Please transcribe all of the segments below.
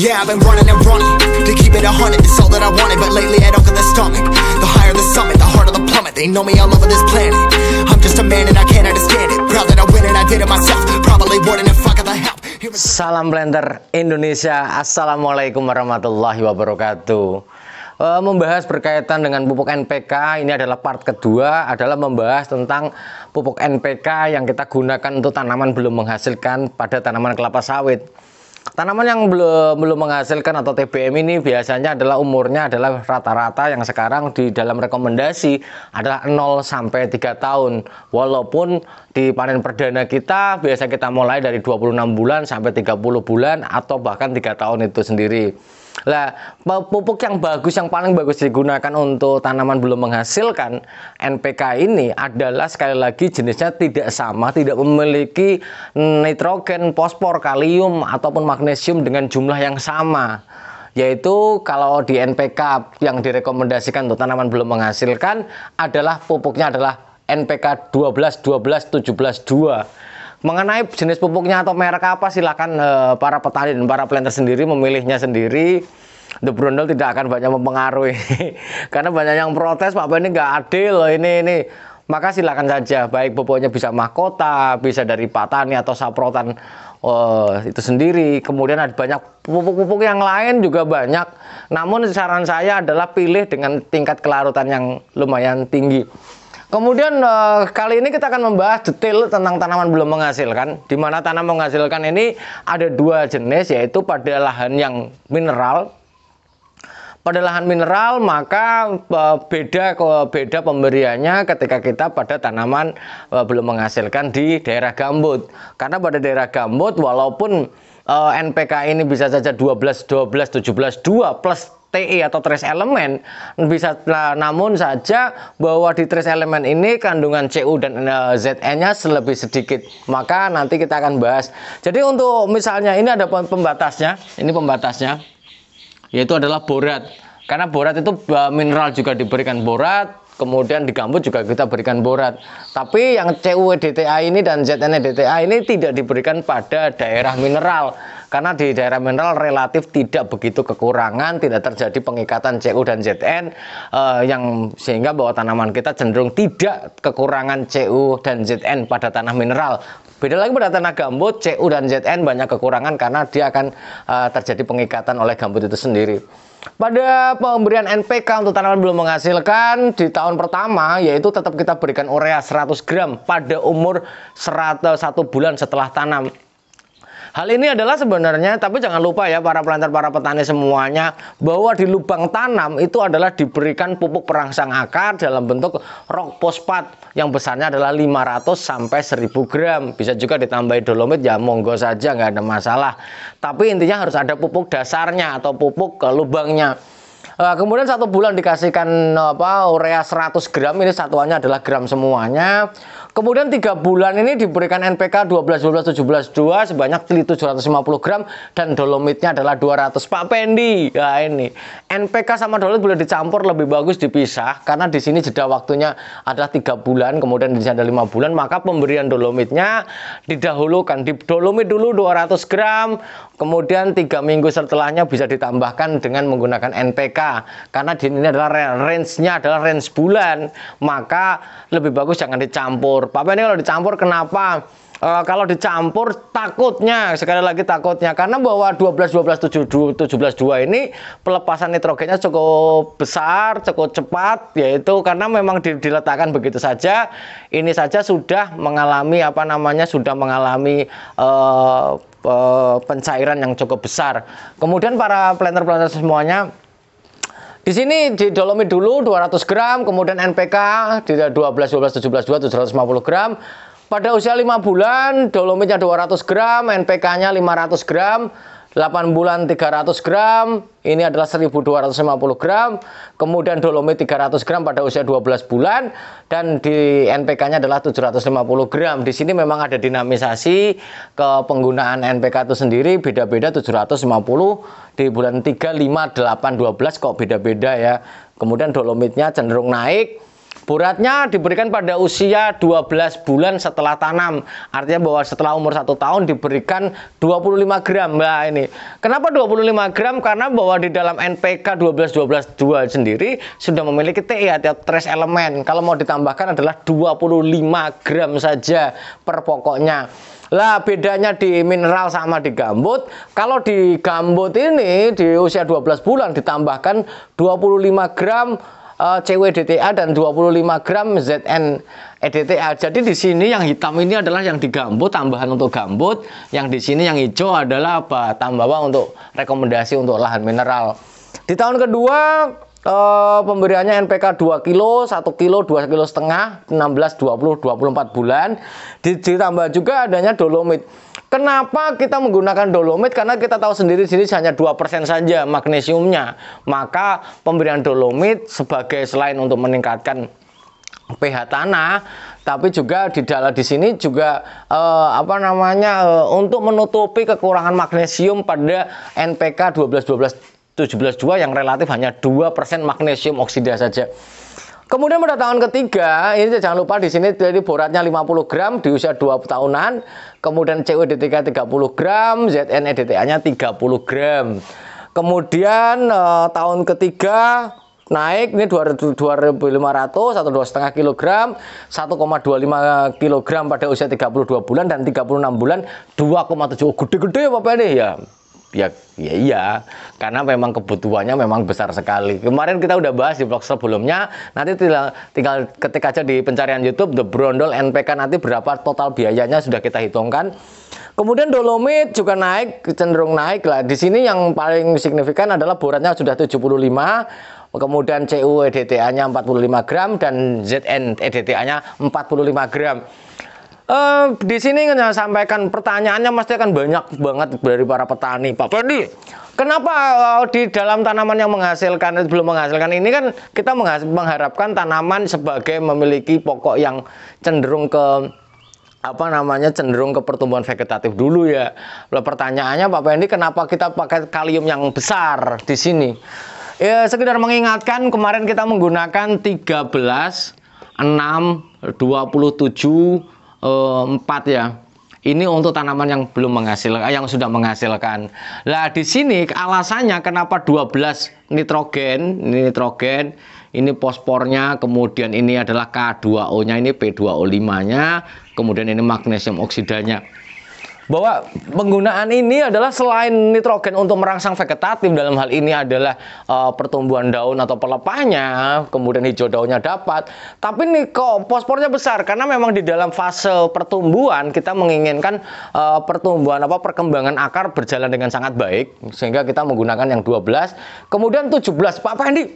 Yeah, I've been running and running To keep it a hundred, it's all that I wanted But lately I don't got the stomach The higher the summit, the harder the plummet They know me all over this planet I'm just a man and I can't understand it Proud that I win and I did it myself Probably wouldn't if I got the help Salam Blender Indonesia Assalamualaikum warahmatullahi wabarakatuh e, Membahas berkaitan dengan pupuk NPK Ini adalah part kedua Adalah membahas tentang pupuk NPK Yang kita gunakan untuk tanaman belum menghasilkan Pada tanaman kelapa sawit Tanaman yang belum belum menghasilkan atau TBM ini biasanya adalah umurnya adalah rata-rata yang sekarang di dalam rekomendasi adalah 0 sampai 3 tahun. Walaupun di panen perdana kita biasa kita mulai dari 26 bulan sampai 30 bulan atau bahkan 3 tahun itu sendiri. Lah, pupuk yang bagus yang paling bagus digunakan untuk tanaman belum menghasilkan NPK ini adalah sekali lagi jenisnya tidak sama, tidak memiliki nitrogen, fosfor, kalium ataupun magnesium dengan jumlah yang sama. Yaitu kalau di NPK yang direkomendasikan untuk tanaman belum menghasilkan adalah pupuknya adalah NPK 12 12 17 2 Mengenai jenis pupuknya atau merek apa silakan uh, para petani dan para planter sendiri memilihnya sendiri. The Brundle tidak akan banyak mempengaruhi karena banyak yang protes Pak ini nggak adil loh ini ini maka silakan saja baik pupuknya bisa mahkota bisa dari patani atau saprotan uh, itu sendiri kemudian ada banyak pupuk-pupuk yang lain juga banyak namun saran saya adalah pilih dengan tingkat kelarutan yang lumayan tinggi Kemudian eh, kali ini kita akan membahas detail tentang tanaman belum menghasilkan, di mana tanam menghasilkan ini ada dua jenis yaitu pada lahan yang mineral. Pada lahan mineral maka eh, beda beda pemberiannya ketika kita pada tanaman eh, belum menghasilkan di daerah gambut. Karena pada daerah gambut walaupun eh, NPK ini bisa saja 12 12 17 2 plus TE atau trace element bisa nah, namun saja bahwa di trace element ini kandungan CU dan uh, eh, ZN-nya lebih sedikit. Maka nanti kita akan bahas. Jadi untuk misalnya ini ada pembatasnya, ini pembatasnya yaitu adalah borat. Karena borat itu eh, mineral juga diberikan borat, kemudian di gambut juga kita berikan borat. Tapi yang Cu dta ini dan dta ini tidak diberikan pada daerah mineral karena di daerah mineral relatif tidak begitu kekurangan, tidak terjadi pengikatan CU dan ZN uh, eh, yang sehingga bahwa tanaman kita cenderung tidak kekurangan CU dan ZN pada tanah mineral. Beda lagi pada tanah gambut, CU dan ZN banyak kekurangan karena dia akan uh, terjadi pengikatan oleh gambut itu sendiri. Pada pemberian NPK untuk tanaman belum menghasilkan di tahun pertama yaitu tetap kita berikan urea 100 gram pada umur 101 bulan setelah tanam. Hal ini adalah sebenarnya, tapi jangan lupa ya para pelantar, para petani semuanya, bahwa di lubang tanam itu adalah diberikan pupuk perangsang akar dalam bentuk rock pospat yang besarnya adalah 500 sampai 1000 gram. Bisa juga ditambahi dolomit ya monggo saja nggak ada masalah. Tapi intinya harus ada pupuk dasarnya atau pupuk ke lubangnya. Eh, kemudian satu bulan dikasihkan apa urea 100 gram ini satuannya adalah gram semuanya Kemudian 3 bulan ini diberikan NPK 12 12 17 2 sebanyak 750 gram dan dolomitnya adalah 200. Pak Pendi, ya ini. NPK sama dolomit boleh dicampur lebih bagus dipisah karena di sini jeda waktunya adalah 3 bulan, kemudian di sini ada 5 bulan, maka pemberian dolomitnya didahulukan. Di dolomit dulu 200 gram, kemudian 3 minggu setelahnya bisa ditambahkan dengan menggunakan NPK karena di ini adalah range-nya adalah range bulan, maka lebih bagus jangan dicampur Papa ini kalau dicampur kenapa? E, kalau dicampur takutnya sekali lagi takutnya karena bahwa 12 12 7 17 2 ini pelepasan nitrogennya cukup besar, cukup cepat yaitu karena memang diletakkan begitu saja ini saja sudah mengalami apa namanya sudah mengalami uh, e, pencairan yang cukup besar. Kemudian para planter-planter semuanya di sini dolomit dulu 200 gram, kemudian NPK 12, 12, 17, 2, 750 gram. Pada usia 5 bulan, dolomitnya 200 gram, NPK-nya 500 gram. 8 bulan 300 gram, ini adalah 1250 gram, kemudian dolomit 300 gram pada usia 12 bulan, dan di NPK-nya adalah 750 gram. Di sini memang ada dinamisasi ke penggunaan NPK itu sendiri, beda-beda 750 di bulan 3, 5, 8, 12 kok beda-beda ya. Kemudian dolomitnya cenderung naik, Buratnya diberikan pada usia 12 bulan setelah tanam. Artinya bahwa setelah umur 1 tahun diberikan 25 gram. Nah, ini. Kenapa 25 gram? Karena bahwa di dalam NPK 12 12 2 sendiri sudah memiliki TE atau trace elemen. Kalau mau ditambahkan adalah 25 gram saja per pokoknya. Lah bedanya di mineral sama di gambut. Kalau di gambut ini di usia 12 bulan ditambahkan 25 gram uh, eh, CWDTA dan 25 gram ZN EDTA. Jadi di sini yang hitam ini adalah yang digambut, tambahan untuk gambut. Yang di sini yang hijau adalah apa? Tambahan untuk rekomendasi untuk lahan mineral. Di tahun kedua Uh, pemberiannya NPK 2 kilo, 1 kilo, 2 kilo setengah, 16, 20, 24 bulan. Ditambah juga adanya dolomit. Kenapa kita menggunakan dolomit? Karena kita tahu sendiri sini hanya 2% saja magnesiumnya. Maka pemberian dolomit sebagai selain untuk meningkatkan pH tanah, tapi juga di dalam di sini juga uh, apa namanya uh, untuk menutupi kekurangan magnesium pada NPK 12 12 17,2 yang relatif hanya 2% magnesium oksida saja. Kemudian pada tahun ketiga, ini jangan lupa di sini jadi boratnya 50 gram di usia 2 tahunan, kemudian cod 30 gram, ZNEDTA-nya 30 gram. Kemudian eh, tahun ketiga naik ini 2.500 atau dua setengah kg 1,25 kg pada usia 32 bulan dan 36 bulan 2,7 gede-gede ya Bapak ini ya ya ya iya karena memang kebutuhannya memang besar sekali kemarin kita udah bahas di vlog sebelumnya nanti tinggal, tinggal ketik aja di pencarian YouTube The Brondol NPK nanti berapa total biayanya sudah kita hitungkan kemudian dolomit juga naik cenderung naik lah di sini yang paling signifikan adalah boratnya sudah 75 kemudian CU EDTA nya 45 gram dan ZN EDTA nya 45 gram Uh, di sini ingin sampaikan pertanyaannya pasti akan banyak banget dari para petani. Pak Fendi, kenapa uh, di dalam tanaman yang menghasilkan belum menghasilkan ini kan kita mengharapkan tanaman sebagai memiliki pokok yang cenderung ke apa namanya cenderung ke pertumbuhan vegetatif dulu ya. Lalu pertanyaannya Pak Fendi kenapa kita pakai kalium yang besar di sini? Ya, sekedar mengingatkan kemarin kita menggunakan 13 6 27 4 eh, ya. Ini untuk tanaman yang belum menghasilkan, eh, yang sudah menghasilkan. Lah di sini alasannya kenapa 12 nitrogen, ini nitrogen, ini pospornya, kemudian ini adalah K2O-nya, ini P2O5-nya, kemudian ini magnesium oksidanya bahwa penggunaan ini adalah selain nitrogen untuk merangsang vegetatif dalam hal ini adalah uh, pertumbuhan daun atau pelepahnya, kemudian hijau daunnya dapat, tapi nih kok fosfornya besar karena memang di dalam fase pertumbuhan kita menginginkan uh, pertumbuhan apa perkembangan akar berjalan dengan sangat baik sehingga kita menggunakan yang 12. Kemudian 17. Pak Pendi,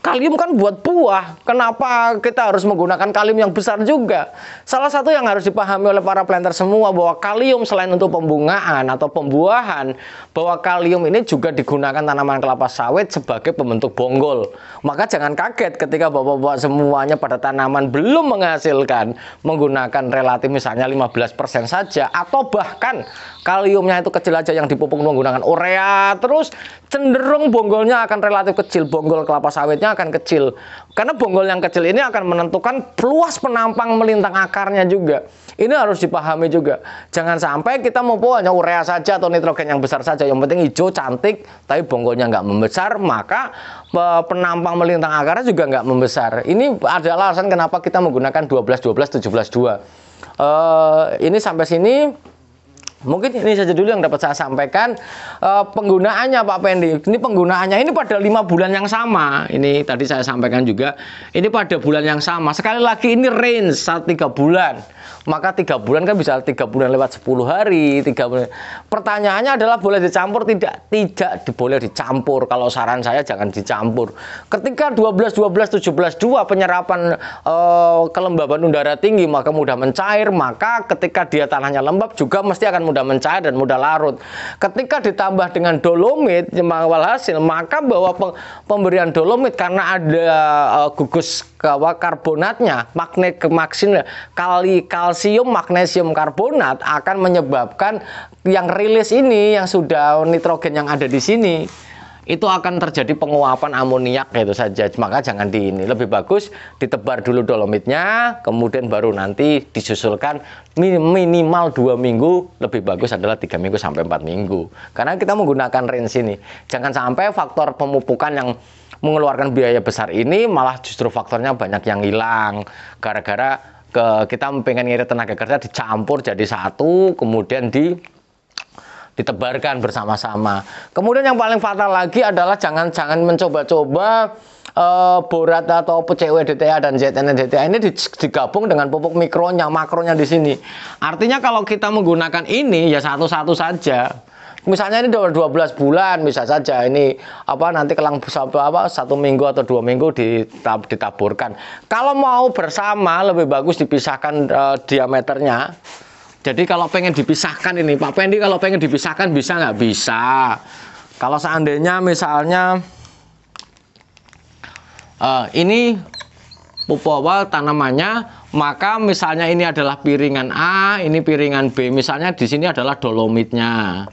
Kalium kan buat buah. Kenapa kita harus menggunakan kalium yang besar juga? Salah satu yang harus dipahami oleh para planter semua bahwa kalium selain untuk pembungaan atau pembuahan, bahwa kalium ini juga digunakan tanaman kelapa sawit sebagai pembentuk bonggol. Maka jangan kaget ketika bapak-bapak semuanya pada tanaman belum menghasilkan menggunakan relatif misalnya 15% saja atau bahkan kaliumnya itu kecil aja yang dipupuk menggunakan urea terus cenderung bonggolnya akan relatif kecil bonggol kelapa sawitnya akan kecil. Karena bonggol yang kecil ini akan menentukan luas penampang melintang akarnya juga. Ini harus dipahami juga. Jangan sampai kita mau hanya urea saja atau nitrogen yang besar saja. Yang penting hijau, cantik, tapi bonggolnya nggak membesar, maka e, penampang melintang akarnya juga nggak membesar. Ini adalah alasan kenapa kita menggunakan 12, 12, 17, 2. Uh, ini sampai sini Mungkin ini saja dulu yang dapat saya sampaikan e, penggunaannya Pak Pendi. Ini penggunaannya ini pada lima bulan yang sama. Ini tadi saya sampaikan juga. Ini pada bulan yang sama. Sekali lagi ini range saat tiga bulan. Maka tiga bulan kan bisa tiga bulan lewat 10 hari, tiga bulan. Pertanyaannya adalah boleh dicampur tidak? Tidak boleh dicampur. Kalau saran saya jangan dicampur. Ketika 12 12 17 2 penyerapan e, kelembaban udara tinggi maka mudah mencair, maka ketika dia tanahnya lembab juga mesti akan mudah mencair dan mudah larut. Ketika ditambah dengan dolomit, walhasil maka bahwa pemberian dolomit karena ada uh, gugus karbonatnya, magnet kemaksin kali kalsium magnesium karbonat akan menyebabkan yang rilis ini yang sudah nitrogen yang ada di sini itu akan terjadi penguapan amoniak itu saja. Maka jangan di ini. Lebih bagus ditebar dulu dolomitnya, kemudian baru nanti disusulkan minimal dua minggu. Lebih bagus adalah tiga minggu sampai empat minggu. Karena kita menggunakan range ini. Jangan sampai faktor pemupukan yang mengeluarkan biaya besar ini malah justru faktornya banyak yang hilang gara-gara ke kita pengen ngirit tenaga kerja dicampur jadi satu kemudian di ditebarkan bersama-sama. Kemudian yang paling fatal lagi adalah jangan-jangan mencoba-coba uh, borat atau PCW DTA dan ZNN ini digabung dengan pupuk mikronya, makronya di sini. Artinya kalau kita menggunakan ini ya satu-satu saja. Misalnya ini 12 bulan bisa saja ini apa nanti kelang apa satu minggu atau dua minggu ditab, ditaburkan. Kalau mau bersama lebih bagus dipisahkan uh, diameternya jadi kalau pengen dipisahkan ini, Pak Pendi kalau pengen dipisahkan bisa nggak? Bisa. Kalau seandainya misalnya uh, ini awal tanamannya, maka misalnya ini adalah piringan A, ini piringan B. Misalnya di sini adalah dolomitnya.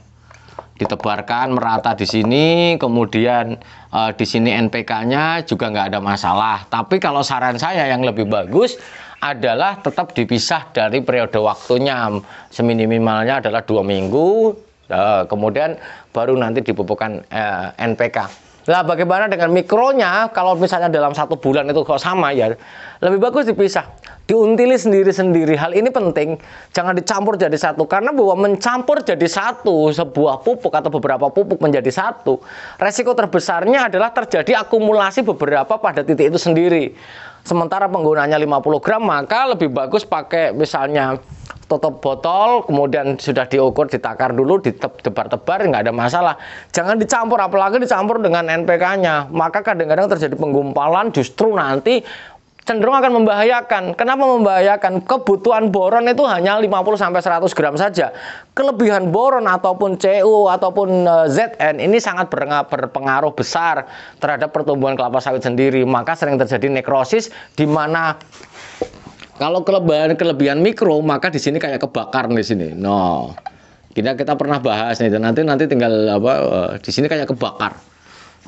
Ditebarkan merata di sini, kemudian uh, di sini NPK-nya juga nggak ada masalah. Tapi kalau saran saya yang lebih bagus, adalah tetap dipisah dari periode waktunya seminimalnya adalah dua minggu eh, kemudian baru nanti dipupukan eh, NPK lah bagaimana dengan mikronya kalau misalnya dalam satu bulan itu kok sama ya lebih bagus dipisah diuntili sendiri-sendiri hal ini penting jangan dicampur jadi satu karena bahwa mencampur jadi satu sebuah pupuk atau beberapa pupuk menjadi satu resiko terbesarnya adalah terjadi akumulasi beberapa pada titik itu sendiri sementara penggunanya 50 gram maka lebih bagus pakai misalnya tutup botol kemudian sudah diukur ditakar dulu ditebar-tebar nggak ada masalah jangan dicampur apalagi dicampur dengan NPK-nya maka kadang-kadang terjadi penggumpalan justru nanti cenderung akan membahayakan. Kenapa membahayakan? Kebutuhan boron itu hanya 50 sampai 100 gram saja. Kelebihan boron ataupun Cu ataupun e, ZN ini sangat berpengaruh besar terhadap pertumbuhan kelapa sawit sendiri. Maka sering terjadi nekrosis di mana kalau kelebihan kelebihan mikro maka di sini kayak kebakar di sini. No. Nah, kita kita pernah bahas nih dan nanti nanti tinggal apa e, di sini kayak kebakar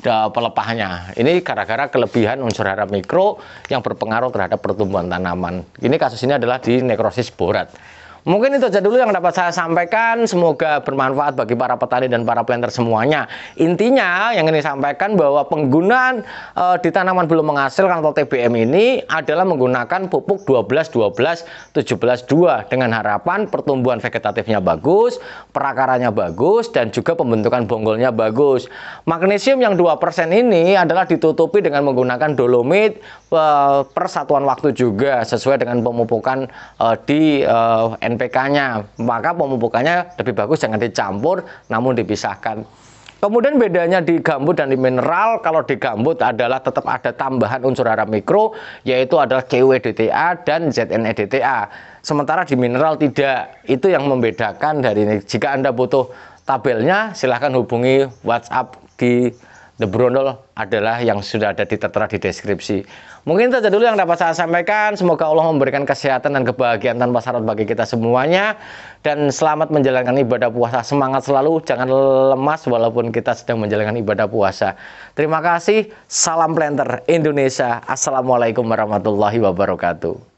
pelepahannya. Ini gara-gara kelebihan unsur hara mikro yang berpengaruh terhadap pertumbuhan tanaman. Ini kasus ini adalah di nekrosis borat. Mungkin itu aja dulu yang dapat saya sampaikan. Semoga bermanfaat bagi para petani dan para planter semuanya. Intinya yang ingin sampaikan bahwa penggunaan e, di tanaman belum menghasilkan atau TBM ini adalah menggunakan pupuk 12-12-17-2 dengan harapan pertumbuhan vegetatifnya bagus, perakarannya bagus, dan juga pembentukan bonggolnya bagus. Magnesium yang 2% ini adalah ditutupi dengan menggunakan dolomit e, eh, persatuan waktu juga sesuai dengan pemupukan e, di e, NPK-nya. Maka pemupukannya lebih bagus jangan dicampur namun dipisahkan. Kemudian bedanya di gambut dan di mineral, kalau di gambut adalah tetap ada tambahan unsur hara mikro, yaitu adalah KWDTA dan ZNEDTA. Sementara di mineral tidak, itu yang membedakan dari ini. Jika Anda butuh tabelnya, silahkan hubungi WhatsApp di The Brondol adalah yang sudah ada di tertera di deskripsi. Mungkin itu saja dulu yang dapat saya sampaikan. Semoga Allah memberikan kesehatan dan kebahagiaan tanpa syarat bagi kita semuanya. Dan selamat menjalankan ibadah puasa. Semangat selalu, jangan lemas walaupun kita sedang menjalankan ibadah puasa. Terima kasih. Salam Planter Indonesia. Assalamualaikum warahmatullahi wabarakatuh.